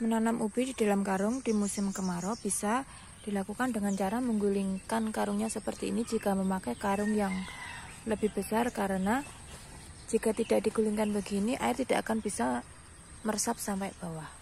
Menanam ubi di dalam karung di musim kemarau bisa dilakukan dengan cara menggulingkan karungnya seperti ini jika memakai karung yang lebih besar karena jika tidak digulingkan begini air tidak akan bisa meresap sampai bawah.